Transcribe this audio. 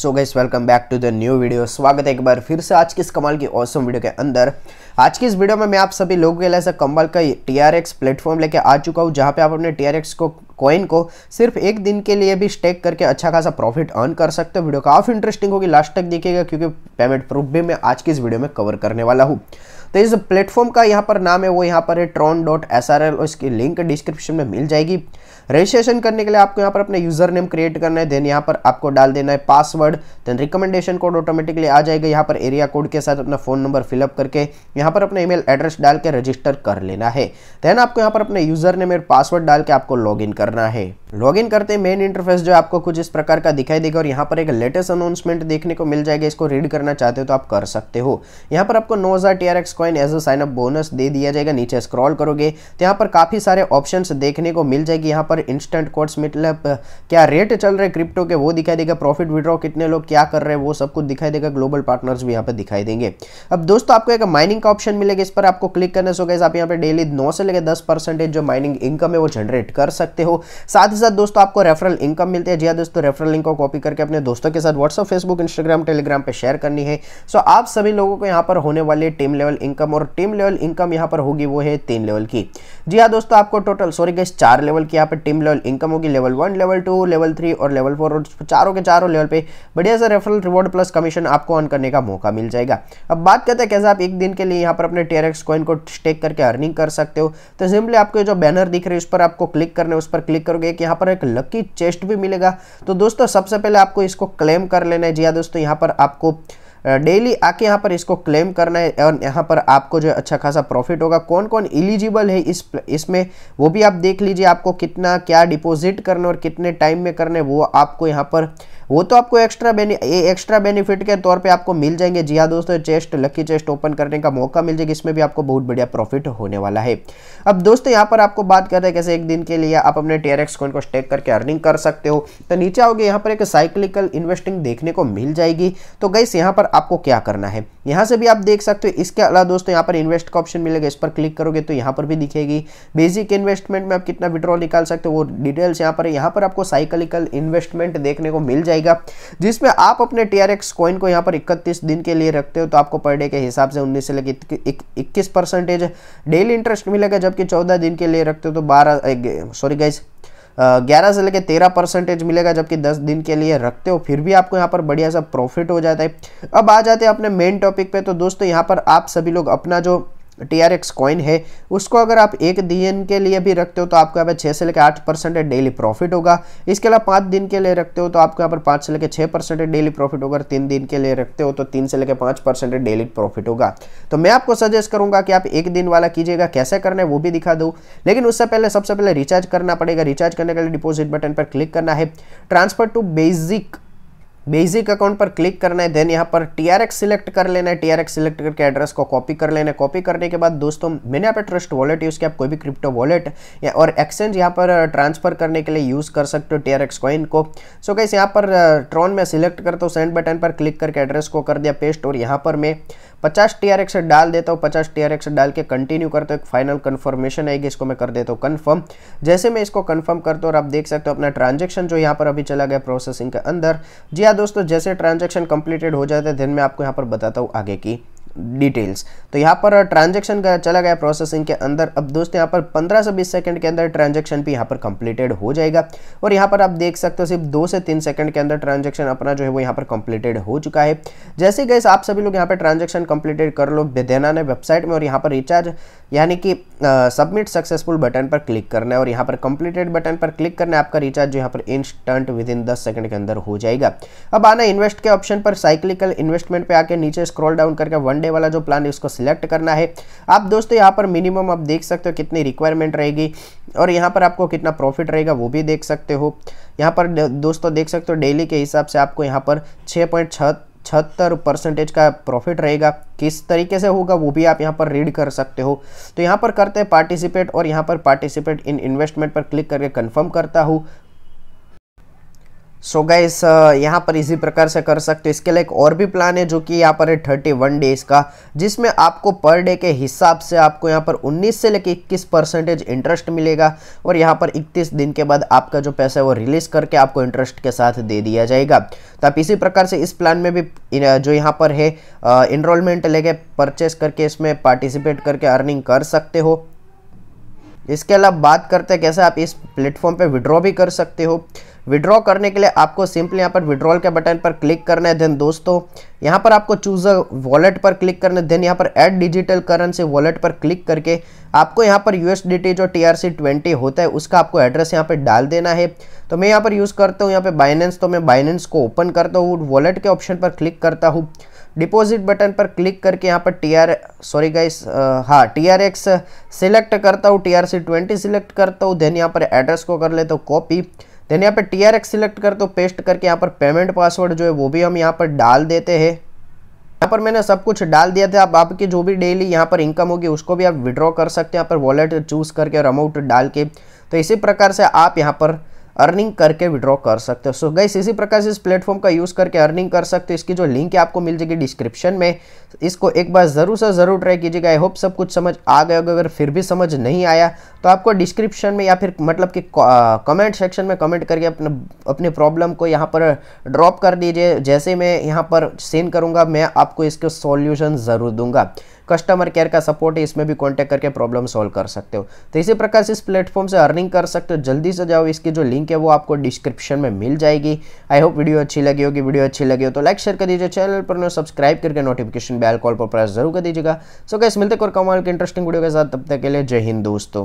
so guys welcome back to the new video स्वागत है एक बार फिर से आज की इस कमाल की ऑसम वीडियो के अंदर आज की इस वीडियो में मैं आप सभी लोगों के लिए ऐसा कमाल का टी आर एक्स प्लेटफॉर्म लेके आ चुका हूँ जहाँ पे आप अपने टी आर एक्स को कॉइन को सिर्फ एक दिन के लिए भी स्टेक करके अच्छा खासा प्रॉफिट अर्न कर सकते हो वीडियो काफ़ी इंटरेस्टिंग होगी लास्ट तक देखिएगा क्योंकि पेमेंट प्रूफ भी मैं आज की इस वीडियो में कवर करने वाला हूँ तो इस प्लेटफॉर्म का यहाँ पर नाम है वो यहाँ पर है tron dot S R L इसकी लिंक डिस्क्रिप्शन में मिल जाएगी रजिस्ट्रेशन करने के लिए आपको यहाँ पर अपने यूजर नेम क्रिएट करना है देन यहाँ पर आपको डाल देना है password then recommendation code automatically आ जाएगा यहाँ पर एरिया कोड के साथ अपना फ़ोन नंबर फिलअप करके यहाँ पर अपना ईमेल एड्रेस डाल के रजिस्टर कर लेना है देन आपको यहाँ पर अपने यूजर नेम और पासवर्ड डाल के आपको इन करना है इन करते मेन इंटरफेस जो आपको कुछ इस प्रकार का दिखाई देगा और यहाँ पर एक लेटेस्ट अनाउंसमेंट देखने को मिल जाएगा इसको रीड करना चाहते हो तो आप कर सकते हो यहाँ पर आपको नो हज़ार coin as a sign up bonus दे दिया जाएगा नीचे स्क्रॉल करोगे तो यहाँ पर काफ़ी सारे ऑप्शंस देखने को मिल जाएगी यहाँ पर इंस्टेंट कोड्स मतलब क्या रेट चल रहे क्रिप्टो के वो दिखाई देगा प्रॉफिट विड्रॉ कितने लोग क्या कर रहे हैं वो सब कुछ दिखाई देगा ग्लोबल पार्टनर्स भी यहाँ पर दिखाई देंगे अब दोस्तों आपको एक माइनिंग का ऑप्शन मिलेगा इस पर आपको क्लिक करने से होगा आप यहाँ पर डेली नौ से लेकर दस परसेंटेज जो माइनिंग इनकम है वो जनरेट कर सकते हो साथ ही साथ दोस्तों आपको रेफरल इनकम मिलती है जी हाँ दोस्तों रेफरल लिंक को कॉपी करके अपने दोस्तों के साथ व्हाट्सअप फेसबुक इंस्टाग्राम टेलीग्राम पर शेयर करनी है सो आप सभी लोगों को यहाँ पर होने वाले टीम लेवल इनकम और टीम लेवल इनकम यहाँ पर होगी वो है तीन लेवल की जी हाँ दोस्तों आपको टोटल सॉरी गैस चार लेवल की यहाँ पर टीम लेवल इनकम होगी level one level two level three और लेवल फोर और चारों के चारों लेवल पर बढ़िया सा रेफरल रिवॉर्ड प्लस कमीशन आपको ऑन करने का मौका मिल जाएगा अब बात करते हैं कैसे आप एक दिन के लिए यहाँ पर अपने टेरेक्स कॉइन को स्टेक करके अर्निंग कर सकते हो तो सिंपली आपको जो बैनर दिख रहे हैं उस पर आपको क्लिक करने उस पर क्लिक करोगे कि यहाँ पर एक लकी चेस्ट भी मिलेगा तो दोस्तों सबसे पहले आपको इसको क्लेम कर लेना है जी हाँ दोस्तों यहाँ पर आपको डेली आके यहाँ पर इसको क्लेम करना है और यहाँ पर आपको जो अच्छा खासा प्रॉफिट होगा कौन कौन इलिजिबल है इस इसमें वो भी आप देख लीजिए आपको कितना क्या डिपॉजिट करना और कितने टाइम में करने वो आपको यहाँ पर वो तो आपको एक्स्ट्रा बेनि एक्स्ट्रा बेनिफिट के तौर पे आपको मिल जाएंगे जी हाँ दोस्तों चेस्ट लकी चेस्ट ओपन करने का मौका मिल जाएगा इसमें भी आपको बहुत बढ़िया प्रॉफिट होने वाला है अब दोस्तों यहाँ पर आपको बात कर रहे हैं कैसे एक दिन के लिए आप अपने टेरेक्स कॉइन को स्टेक करके अर्निंग कर सकते हो तो नीचे आओगे यहाँ पर एक साइक्लिकल इन्वेस्टिंग देखने को मिल जाएगी तो गैस यहाँ पर आपको क्या करना है यहाँ से भी आप देख सकते हो इसके अलावा दोस्तों यहाँ पर इन्वेस्ट का ऑप्शन मिलेगा इस पर क्लिक करोगे तो यहाँ पर भी दिखेगी बेसिक इन्वेस्टमेंट में आप कितना विड्रॉ निकाल सकते हो वो डिटेल्स यहाँ पर यहाँ पर आपको साइक्लिकल इन्वेस्टमेंट देखने को मिल जाएगी जाएगा जिसमें आप अपने टी आर एक्स कॉइन को यहाँ पर इकतीस दिन के लिए रखते हो तो आपको पर डे के हिसाब से उन्नीस से लेकर इक्कीस परसेंटेज डेली इंटरेस्ट मिलेगा जबकि चौदह दिन के लिए रखते हो तो बारह सॉरी गाइज ग्यारह से लेकर तेरह परसेंटेज मिलेगा जबकि दस दिन के लिए रखते हो फिर भी आपको यहाँ पर बढ़िया सा प्रॉफिट हो जाता है अब आ जाते हैं अपने मेन टॉपिक पर तो दोस्तों यहाँ पर आप सभी लोग अपना जो टी आर एक्स कॉइन है उसको अगर आप एक दिन के लिए भी रखते हो तो आपको यहाँ पर छः से लेकर आठ परसेंट डेली प्रॉफिट होगा इसके अलावा पाँच दिन के लिए रखते हो तो आपको यहाँ पर पाँच से लेकर छः परसेंट डेली प्रॉफिट होगा तीन दिन के लिए रखते हो तो तीन से लेकर पाँच परसेंट डेली प्रॉफिट होगा तो मैं आपको सजेस्ट करूँगा कि आप एक दिन वाला कीजिएगा कैसे करना है वो भी दिखा दूँ लेकिन उससे पहले सबसे पहले रिचार्ज करना पड़ेगा रिचार्ज करने के लिए डिपोजिट बटन पर क्लिक करना है transfer to basic basic account पर क्लिक करना है देन यहाँ पर टी आर एक्स सिलेक्ट कर लेना है टी आर एक्स सिलेक्ट करके एड्रेस को कॉपी कर लेना है कॉपी करने के बाद दोस्तों मैंने यहाँ पे ट्रस्ट वॉलेट यूज़ किया आप कोई भी क्रिप्टो वॉलेट या और एक्सचेंज यहाँ पर ट्रांसफर करने के लिए यूज़ कर सकते हो टी आर एक्स कॉइन को सो कैसे यहाँ पर ट्रॉन में सिलेक्ट करता हूँ सेंड बटन पर क्लिक करके एड्रेस को कर दिया पेस्ट और यहाँ पर मैं पचास टी आर एक्स डाल देता हूँ पचास टी आर एक्स डाल के कंटिन्यू करता हूँ एक फाइनल कन्फर्मेशन आएगी इसको मैं कर देता हूँ कन्फर्म जैसे मैं इसको कन्फर्म करता हूँ और आप देख सकते हो अपना ट्रांजेक्शन जो यहाँ पर अभी चला गया प्रोसेसिंग के अंदर जी हाँ, दोस्तों जैसे ट्रांजेक्शन कंप्लीटेड हो जाते हैं देन मैं आपको यहाँ पर बताता हूँ आगे की डिटेल्स तो यहाँ पर ट्रांजेक्शन uh, चला गया प्रोसेसिंग के अंदर अब दोस्तों यहाँ पर 15 से 20 सेकंड के अंदर ट्रांजेक्शन भी यहाँ पर कंप्लीटेड हो जाएगा और यहाँ पर आप देख सकते हो सिर्फ दो से तीन सेकंड के अंदर ट्रांजेक्शन अपना जो है वो यहाँ पर कंप्लीटेड हो चुका है जैसे गए आप सभी लोग यहाँ पर ट्रांजेक्शन कंप्लीटेड कर लो देना ने वेबसाइट में और यहाँ पर रिचार्ज यानी कि सबमिट सक्सेसफुल बटन पर क्लिक करना है और यहाँ पर कंप्लीटेड बटन पर क्लिक करना है आपका रिचार्ज जो यहाँ पर इंस्टेंट विद इन दस सेकंड के अंदर हो जाएगा अब आना इन्वेस्ट के ऑप्शन पर साइक्लिकल इन्वेस्टमेंट पर आकर नीचे स्क्रॉल डाउन करके वन डे वाला जो प्लान है उसको सिलेक्ट करना है आप दोस्तों यहाँ पर मिनिमम आप देख सकते हो कितनी रिक्वायरमेंट रहेगी और यहाँ पर आपको कितना प्रॉफिट रहेगा वो भी देख सकते हो यहाँ पर दोस्तों देख सकते हो डेली के हिसाब से आपको यहाँ पर छः छहत्तर परसेंटेज का प्रॉफिट रहेगा किस तरीके से होगा वो भी आप यहाँ पर रीड कर सकते हो तो यहाँ पर करते हैं पार्टिसिपेट और यहाँ पर पार्टिसिपेट इन इन्वेस्टमेंट पर क्लिक करके कंफर्म करता हूँ सो so गाइस uh, यहाँ पर इसी प्रकार से कर सकते हो इसके लिए एक और भी प्लान है जो कि यहाँ पर है थर्टी वन डेज का जिसमें आपको पर डे के हिसाब से आपको यहाँ पर 19 से लेकर इक्कीस परसेंटेज इंटरेस्ट मिलेगा और यहाँ पर 31 दिन के बाद आपका जो पैसा है वो रिलीज़ करके आपको इंटरेस्ट के साथ दे दिया जाएगा तो आप इसी प्रकार से इस प्लान में भी uh, जो यहाँ पर है इनरोलमेंट लेके परचेस करके इसमें पार्टिसिपेट करके अर्निंग कर सकते हो इसके अलावा बात करते हैं कैसे आप इस प्लेटफॉर्म पर विड्रॉ भी कर सकते हो विड्रॉ करने के लिए आपको सिंपली यहाँ पर विड्रॉल के बटन पर क्लिक करना है देन दोस्तों यहाँ पर आपको चूज अ वॉलेट पर क्लिक करना है देन यहाँ पर ऐड डिजिटल करेंसी वॉलेट पर क्लिक करके आपको यहाँ पर यू जो टी ट्वेंटी होता है उसका आपको एड्रेस यहाँ पर डाल देना है तो मैं यहाँ पर यूज़ करता हूँ यहाँ पर बाइनेंस तो मैं बाइनेंस को ओपन करता हूँ वॉलेट के ऑप्शन पर क्लिक करता हूँ डिपॉजिट बटन पर क्लिक करके यहाँ पर टी आर सॉरी गाइस हाँ टी आर एक्स सिलेक्ट करता हूँ T R C twenty select करता हूँ देन यहाँ पर एड्रेस को कर लेता हूँ कॉपी देन यहाँ पर टी आर एक्स सिलेक्ट कर तो पेस्ट करके यहाँ पर पेमेंट पासवर्ड जो है वो भी हम यहाँ पर डाल देते हैं यहाँ पर मैंने सब कुछ डाल दिया था अब आपकी जो भी डेली यहाँ पर इनकम होगी उसको भी आप विड्रॉ कर सकते हैं यहाँ पर वॉलेट चूज़ करके और अमाउंट डाल के तो इसी प्रकार से आप यहाँ पर अर्निंग करके विड्रॉ कर सकते हो सो गई इसी प्रकार से इस प्लेटफॉर्म का यूज़ करके अर्निंग कर सकते हो इसकी जो लिंक है आपको मिल जाएगी डिस्क्रिप्शन में इसको एक बार ज़रूर से ज़रूर ट्राई कीजिएगा आई होप सब कुछ समझ आ गया होगा अगर फिर भी समझ नहीं आया तो आपको डिस्क्रिप्शन में या फिर मतलब कि कमेंट सेक्शन में कमेंट करके अपने अपने प्रॉब्लम को यहाँ पर ड्रॉप कर दीजिए जैसे मैं यहाँ पर सेंड करूँगा मैं आपको इसके सॉल्यूशन ज़रूर दूंगा कस्टमर केयर का सपोर्ट है इसमें भी कॉन्टैक्ट करके प्रॉब्लम सॉल्व कर सकते हो तो इसी प्रकार से इस प्लेटफॉर्म से अर्निंग कर सकते हो जल्दी से जाओ इसकी जो लिंक है वो आपको डिस्क्रिप्शन में मिल जाएगी आई होप वीडियो अच्छी लगी होगी वीडियो अच्छी लगी हो तो लाइक शेयर कर दीजिए चैनल पर सब्सक्राइब करके नोटिफिकेशन बेल कॉल पर प्रेस जरूर कर दीजिएगा सो कैसे मिलते और कमाल के इंटरेस्टिंग वीडियो के साथ तब तक के लिए जय हिंद दोस्तों